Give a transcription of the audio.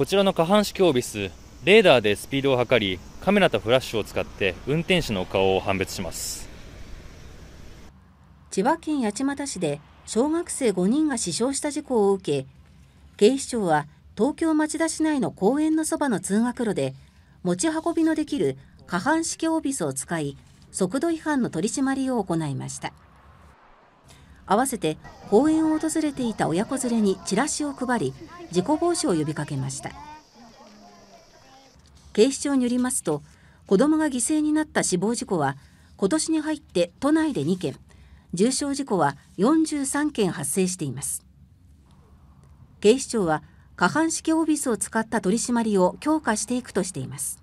こちらの下半式オービスレーダーでスピードを測りカメラとフラッシュを使って運転手の顔を判別します千葉県八街市で小学生5人が死傷した事故を受け警視庁は東京町田市内の公園のそばの通学路で持ち運びのできる下半式オービスを使い速度違反の取り締まりを行いました。合わせて公園を訪れていた親子連れにチラシを配り事故防止を呼びかけました警視庁によりますと子どもが犠牲になった死亡事故は今年に入って都内で2件重傷事故は43件発生しています警視庁は下半式オービスを使った取り締まりを強化していくとしています